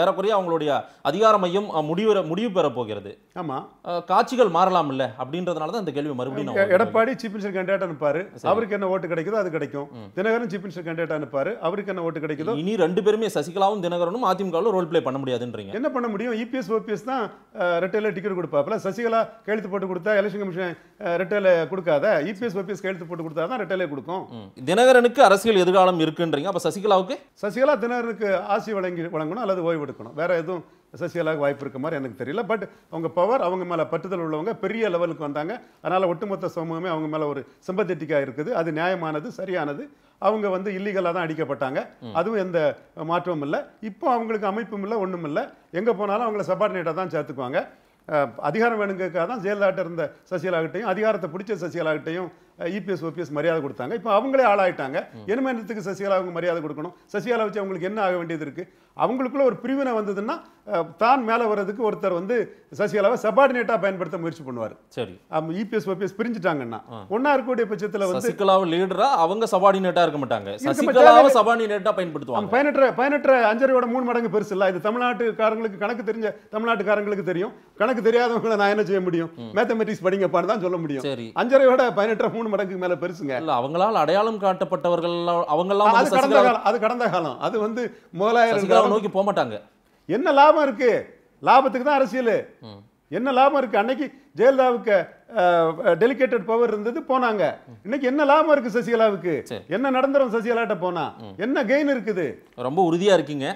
ஏறக்குறைய அவங்களுடைய அதிகார மையம் முடிவு முடிவு பெற போகிறது ஆமாம் காட்சிகள் மாறலாம் இல்லை அப்படின்றதுனால தான் இந்த கேள்வி மறுபடியும் எடப்பாடி சீஃப் மினிஸ்டர் கேண்டிடேட் அனுப்பாரு அவருக்கு என்ன ஓட்டு கிடைக்குதோ அது கிடைக்கும் தினகரன் சீஃப் மினிஸ்டர் கேண்டிடேட் அனுப்பாரு அவருக்கு என்ன ஓட்டு கிடைக்குதோ இனி ரெண்டு பேருமே சசிகலாவும் தினகரனும் அதிமுகவும் ரோல் பிளே பண்ண முடியாதுன்றீங்க என்ன பண்ண முடியும் இபிஎஸ் e ஓபிஎஸ் தான் ரெட்டையில் டிக்கெட் கொடுப்பாப்பில் சசிகலா கையெழுத்து போட்டு கொடுத்தா எலெக்ஷன் கமிஷன் ரெட்டையில கொடுக்காத இபிஎஸ் ஓபிஎஸ் கையெழுத்து போட்டு கொடுத்தா தான் ரெட்டையில கொடுக்கும் தினகரனுக்கு அரசியல் எதிர்காலம் இருக்குன்றீங்க அப்போ சசிகலாவுக்கு சசிகலா தினகரனுக்கு ஆசி வழங்கி வழங்கணும் அல்லது ஓய்வு எடுக்கணும் வேற எதுவும் சசிகலாவுக்கு வாய்ப்பு இருக்க மாதிரி எனக்கு தெரியல பட் அவங்க பவர் அவங்க மேலே பட்டுதல் உள்ளவங்க பெரிய லெவலுக்கு வந்தாங்க அதனால் ஒட்டுமொத்த சமூகமே அவங்க மேலே ஒரு சிம்பத்தட்டிக்காக இருக்குது அது நியாயமானது சரியானது அவங்க வந்து இல்லீகலாக தான் அடிக்கப்பட்டாங்க அதுவும் எந்த மாற்றமும் இல்லை இப்போ அவங்களுக்கு அமைப்பும் இல்லை ஒன்றும் இல்லை எங்கே போனாலும் அவங்கள சபார்டினேட்டாக தான் சேர்த்துக்குவாங்க அதிகாரம் வேணுங்கிறதுக்காக தான் ஜெயலலிதாட்ட இருந்த சசிகலாகிட்டையும் அதிகாரத்தை பிடிச்ச சசிகலாகிட்டையும் இபிஎஸ் ஓபிஎஸ் e மரியாதை கொடுத்தாங்க இப்போ அவங்களே ஆளாயிட்டாங்க என்ன மாநிலத்துக்கு சசிகலா அவங்க மரியாதை கொடுக்கணும் சசிகலா வச்சு அவங்களுக்கு என்ன ஆக வேண்டியது இருக்கு அவங்களுக்குள்ள ஒரு பிரிவினை வந்ததுன்னா தான் மேலே வர்றதுக்கு ஒருத்தர் வந்து சசிகலாவை சபார்டினேட்டாக பயன்படுத்த முயற்சி பண்ணுவார் சரி இபிஎஸ் ஓபிஎஸ் e பிரிஞ்சுட்டாங்கன்னா ஒன்னா இருக்கக்கூடிய பட்சத்தில் வந்து சசிகலாவை லீடரா அவங்க சபார்டினேட்டாக இருக்க மாட்டாங்க சசிகலாவை சபார்டினேட்டாக பயன்படுத்துவாங்க பயனற்ற பயனற்ற அஞ்சரையோட மூணு மடங்கு பெருசு இல்லை இது தமிழ்நாட்டுக்காரங்களுக்கு கணக்கு தெரிஞ்ச தமிழ்நாட்டுக்காரங்களுக்கு தெரியும் கணக்கு தெரியாதவங்களை நான் என்ன செய்ய முடியும் மேத்தமெட்டிக்ஸ் படிங்கப்பான்னு தான் சொல்ல முடியும் அஞ்சரையோட பயனற்ற மூணு மடங்கு மேல பெருசுங்க இல்ல அவங்களால் அடையாளம் காட்டப்பட்டவர்கள் அவங்கெல்லாம் அது கடந்த காலம் அது கடந்த காலம் அது வந்து முதலாயிரம் நோக்கி போக மாட்டாங்க என்ன லாபம் இருக்கு லாபத்துக்கு தான் அரசியல் என்ன லாபம் இருக்கு அன்னைக்கு ஜெயலலிதாவுக்கு டெலிகேட்டட் பவர் இருந்தது போனாங்க இன்னைக்கு என்ன லாபம் இருக்கு சசிகலாவுக்கு என்ன நடந்துரும் சசிகலாட்ட போனா என்ன கெயின் இருக்குது ரொம்ப உறுதியா இருக்கீங்க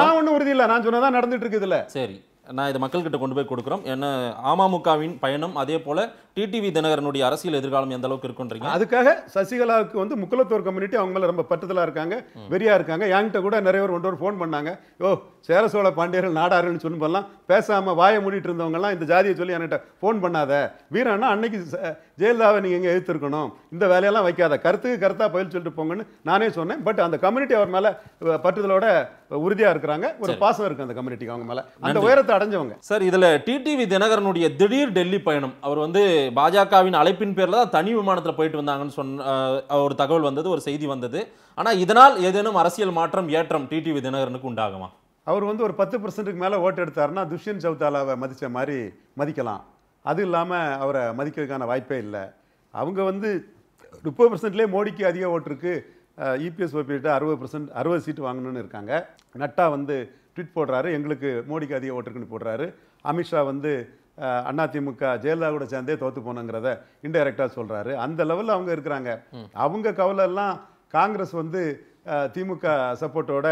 நான் ஒன்றும் உறுதி இல்ல நான் சொன்னதான் நடந்துட்டு இருக்குதுல்ல சரி நான் இதை மக்கள்கிட்ட கொண்டு போய் கொடுக்குறோம் ஏன்னா அமமுகவின் பயணம் அதே போல் டிடிவி தினகரனுடைய அரசியல் எதிர்காலம் எந்த அளவுக்கு இருக்குன்றீங்க அதுக்காக சசிகலாவுக்கு வந்து முக்குலத்தோர் கம்யூனிட்டி அவங்க ரொம்ப பற்றத்தில் இருக்காங்க வெறியாக இருக்காங்க என்கிட்ட கூட நிறைய பேர் ஒன்றோர் ஃபோன் பண்ணாங்க ஓ சேர சோழ பாண்டியர்கள் நாடாருன்னு சொல்லி போலாம் பேசாமல் வாயை மூடிட்டு இருந்தவங்கலாம் இந்த ஜாதியை சொல்லி என்கிட்ட ஃபோன் பண்ணாத வீரன்னா அன்னைக்கு ஜெயலலிதாவை நீங்கள் எங்கே எதிர்த்திருக்கணும் இந்த வேலையெல்லாம் வைக்காத கருத்துக்கு கருத்தாக பயில் சொல்லிட்டு போங்கன்னு நானே சொன்னேன் பட் அந்த கம்யூனிட்டி அவர் மேலே பற்றுதலோட உறுதியாக இருக்கிறாங்க ஒரு பாசம் இருக்குது அந்த கம்யூனிட்டிக்கு அவங்க மேலே அந்த உயரத்தை அடைஞ்சவங்க சார் இதில் டிடிவி தினகரனுடைய திடீர் டெல்லி பயணம் அவர் வந்து பாஜகவின் அழைப்பின் பேரில் தான் தனி விமானத்தில் போயிட்டு வந்தாங்கன்னு சொன்ன ஒரு தகவல் வந்தது ஒரு செய்தி வந்தது ஆனால் இதனால் ஏதேனும் அரசியல் மாற்றம் ஏற்றம் டிடிவி தினகரனுக்கு உண்டாகுமா அவர் வந்து ஒரு பத்து பர்சன்ட்டுக்கு மேலே ஓட்டு எடுத்தாருன்னா துஷ்யந்த் சவுதாலாவை மதித்த மாதிரி மதிக்கலாம் அது இல்லாமல் அவரை மதிக்கிறதுக்கான வாய்ப்பே இல்லை அவங்க வந்து முப்பது பர்சன்ட்லேயே மோடிக்கு அதிக ஓட்டிருக்கு இபிஎஸ் ஓபிட்டு அறுபது பர்சன்ட் அறுபது சீட்டு வாங்கணும்னு இருக்காங்க நட்டா வந்து ட்விட் போடுறாரு எங்களுக்கு மோடிக்கு அதிக ஓட்டு போடுறாரு அமித்ஷா வந்து அதிமுக ஜெயலலிதா கூட சேர்ந்தே தோற்று போனங்கிறத இன்டைரக்டாக சொல்கிறாரு அந்த லெவலில் அவங்க இருக்கிறாங்க அவங்க கவலைலாம் காங்கிரஸ் வந்து திமுக சப்போர்ட்டோட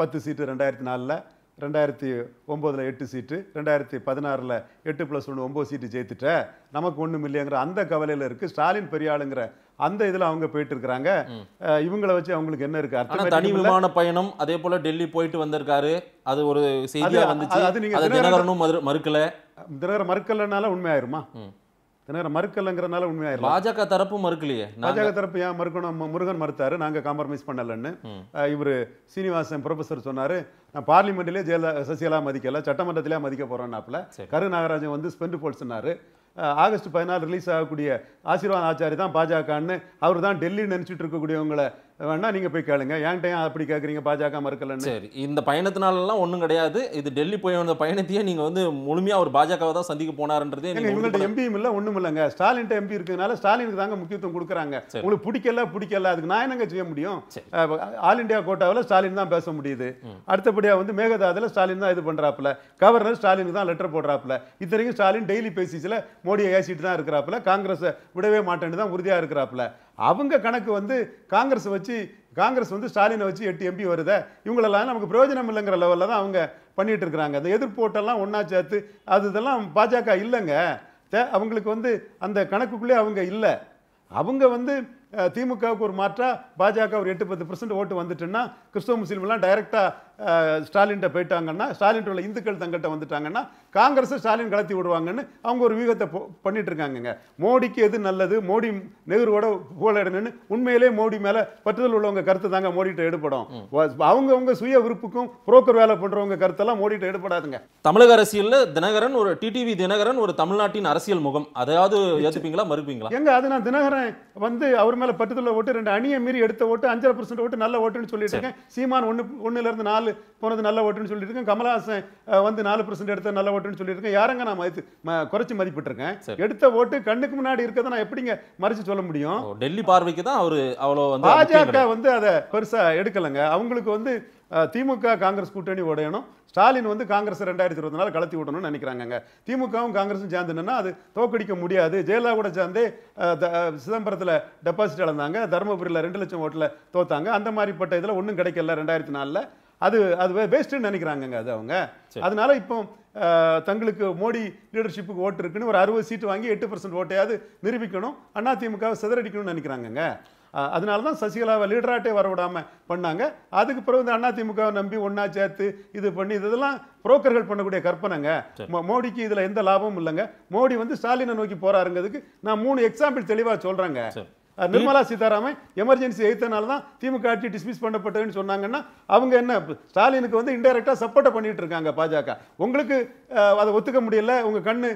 பத்து சீட்டு ரெண்டாயிரத்தி நாலில் ரெண்டாயிரத்தி ஒம்போதில் எட்டு சீட்டு ரெண்டாயிரத்தி பதினாறில் எட்டு ப்ளஸ் ஒன்று ஒம்பது சீட்டு ஜெயித்துட்ட நமக்கு ஒன்றும் இல்லையாங்கிற அந்த கவலையில் இருக்குது ஸ்டாலின் பெரியாளுங்கிற அந்த இதில் அவங்க போயிட்டு இருக்கிறாங்க இவங்களை வச்சு அவங்களுக்கு என்ன இருக்கு அர்த்தம் தனி விமான பயணம் அதே போல டெல்லி போயிட்டு வந்திருக்காரு அது ஒரு செய்தியா வந்துச்சு அது நீங்க மறுக்கல தினகரன் மறுக்கலனால உண்மையாயிருமா தினகரன் மறுக்கலங்கிறனால உண்மையாயிரும் பாஜக தரப்பு மறுக்கலையே பாஜக தரப்பு ஏன் மறுக்கணும் முருகன் மறுத்தாரு நாங்க காம்ப்ரமைஸ் பண்ணலன்னு இவர் சீனிவாசன் ப்ரொஃபசர் சொன்னாரு நான் பார்லிமெண்ட்லேயே ஜெயல சசிகலா மதிக்கல சட்டமன்றத்திலே மதிக்க போறேன்னாப்ல கரு நாகராஜன் வந்து ஸ்பெண்ட் போல் சொன்னாரு ஆகஸ்ட் பதினாலு ரிலீஸ் ஆகக்கூடிய ஆசீர்வாத் ஆச்சாரி தான் பாஜகன்னு அவர் தான் டெல்லி நினச்சிட்டு இருக்கக்கூடியவங்களை வேணா நீங்க போய் கேளுங்க ஏன்ட்டையும் அப்படி கேட்குறீங்க பாஜக மறுக்கலன்னு சரி இந்த பயணத்தினாலலாம் ஒன்றும் கிடையாது இது டெல்லி போய் வந்த பயணத்தையே நீங்க வந்து முழுமையாக ஒரு பாஜகவை தான் சந்திக்க போனார்ன்றதே இவங்கள்ட்ட எம்பியும் இல்லை ஒன்றும் இல்லைங்க ஸ்டாலின்ட்ட எம்பி இருக்கிறதுனால ஸ்டாலினுக்கு தாங்க முக்கியத்துவம் கொடுக்குறாங்க உங்களுக்கு பிடிக்கல பிடிக்கல அதுக்கு நான் என்னங்க செய்ய முடியும் ஆல் இண்டியா கோட்டாவில் ஸ்டாலின் தான் பேச முடியுது அடுத்தபடியாக வந்து மேகதாதில் ஸ்டாலின் தான் இது பண்ணுறாப்புல கவர்னர் ஸ்டாலினுக்கு தான் லெட்டர் போடுறாப்புல இத்தனைக்கும் ஸ்டாலின் டெய்லி பேசிஸில் மோடியை ஏசிட்டு தான் இருக்கிறாப்புல காங்கிரஸை விடவே மாட்டேன்னு தான் உறுதியாக இருக்கிறாப்புல அவங்க கணக்கு வந்து காங்கிரஸ் வச்சு காங்கிரஸ் வந்து ஸ்டாலினை வச்சு எட்டு எம்பி வருத இவங்களெல்லாம் நமக்கு பிரயோஜனம் இல்லைங்கிற லெவலில் தான் அவங்க பண்ணிகிட்டு இருக்கிறாங்க அந்த எதிர்ப்போட்டெல்லாம் ஒன்றா சேர்த்து அது இதெல்லாம் பாஜக இல்லைங்க அவங்களுக்கு வந்து அந்த கணக்குக்குள்ளே அவங்க இல்லை அவங்க வந்து திமுகவுக்கு ஒரு மாற்றாக பாஜக ஒரு எட்டு பத்து பர்சன்ட் ஓட்டு வந்துட்டுன்னா கிறிஸ்தவ முஸ்லீம்லாம் டைரெக்டாக ஸ்டாலின்கிட்ட போயிட்டாங்கன்னா ஸ்டாலின் உள்ள இந்துக்கள் தங்கிட்ட வந்துட்டாங்கன்னா காங்கிரஸை ஸ்டாலின் கலத்தி விடுவாங்கன்னு அவங்க ஒரு வியூகத்தை பண்ணிட்டு இருக்காங்கங்க மோடிக்கு எது நல்லது மோடி நெஹ்ருவோட புகழிடணும்னு உண்மையிலே மோடி மேலே பற்றுதல் உள்ளவங்க கருத்து தாங்க மோடிகிட்ட எடுப்படும் அவங்கவுங்க சுய விருப்புக்கும் புரோக்கர் வேலை பண்ணுறவங்க கருத்தெல்லாம் மோடிகிட்ட எடுப்படாதுங்க தமிழக அரசியலில் தினகரன் ஒரு டிடிவி தினகரன் ஒரு தமிழ்நாட்டின் அரசியல் முகம் அதாவது ஏற்றுப்பீங்களா மறுப்பீங்களா எங்க அது நான் தினகரன் வந்து அவர் மேலே பற்றுதல் ஓட்டு ரெண்டு அணியை மீறி எடுத்த ஓட்டு அஞ்சரை பர்சன்ட் ஓட்டு நல்ல ஓட்டுன்னு சொல்லிட்டு இருக்கேன் சீமான் ஒன்று ஒன்றுலேருந்து நாலு போனது நல்ல ஓட்டுன்னு சொல்லியிருக்கேன் கமலஹாசன் வந்து நாலு பர்சன்ட் எடுத்த நல்ல ஓட்டுன்னு சொல்லியிருக்கேன் யாரங்க நான் மதித்து குறைச்சி மதிப்பிட்டிருக்கேன் எடுத்த ஓட்டு கண்ணுக்கு முன்னாடி இருக்கிறத நான் எப்படிங்க மறைச்சு சொல்ல முடியும் டெல்லி பார்வைக்கு தான் அவர் அவ்வளோ பாஜக வந்து அதை பெருசாக எடுக்கலைங்க அவங்களுக்கு வந்து திமுக காங்கிரஸ் கூட்டணி உடையணும் ஸ்டாலின் வந்து காங்கிரஸ் ரெண்டாயிரத்தி இருபத்தி நாலு கலத்தி விடணும்னு நினைக்கிறாங்க திமுகவும் காங்கிரஸும் சேர்ந்துன்னா அது தோக்கடிக்க முடியாது ஜெயலலிதா கூட சேர்ந்து சிதம்பரத்தில் டெபாசிட் இழந்தாங்க தருமபுரியில் ரெண்டு லட்சம் ஓட்டில் தோத்தாங்க அந்த மாதிரிப்பட்ட இதில் ஒன்றும் கிடைக்கல ரெண்டாயிரத்தி நாலில் அது அது வேஸ்ட்டுன்னு நினைக்கிறாங்கங்க அது அவங்க அதனால இப்போ தங்களுக்கு மோடி லீடர்ஷிப்புக்கு ஓட்டு இருக்குன்னு ஒரு அறுபது சீட்டு வாங்கி எட்டு பர்சன்ட் ஓட்டையாவது நிரூபிக்கணும் திமுகவை சிதறடிக்கணும்னு நினைக்கிறாங்கங்க அதனால தான் சசிகலாவை லீடராட்டே வரவிடாமல் பண்ணாங்க அதுக்கு பிறகு இந்த திமுகவை நம்பி ஒன்றா சேர்த்து இது பண்ணி இதெல்லாம் புரோக்கர்கள் பண்ணக்கூடிய கற்பனைங்க மோடிக்கு இதில் எந்த லாபமும் இல்லைங்க மோடி வந்து ஸ்டாலினை நோக்கி போகிறாருங்கிறதுக்கு நான் மூணு எக்ஸாம்பிள் தெளிவாக சொல்கிறேங்க நிர்மலா சீதாராமன் எமர்ஜென்சி எய்த்தனால தான் திமுக ஆட்சி டிஸ்மிஸ் பண்ணப்பட்டதுன்னு சொன்னாங்கன்னா அவங்க என்ன ஸ்டாலினுக்கு வந்து இன்டெரக்டாக சப்போர்ட்டை பண்ணிட்டு இருக்காங்க பாஜக உங்களுக்கு அதை ஒத்துக்க முடியல உங்கள் கண்ணு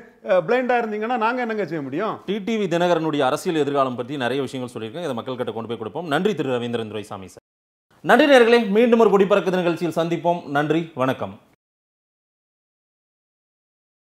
பிளைண்டாக இருந்தீங்கன்னா நாங்கள் என்னங்க செய்ய முடியும் டிடிவி தினகரனுடைய அரசியல் எதிர்காலம் பற்றி நிறைய விஷயங்கள் சொல்லியிருக்கேன் இதை மக்கள்கிட்ட கொண்டு போய் கொடுப்போம் நன்றி திரு ரவீந்திரன் துரைசாமி சார் நன்றி நேர்களை மீண்டும் ஒரு குடிப்பறக்கு நிகழ்ச்சியில் சந்திப்போம் நன்றி வணக்கம்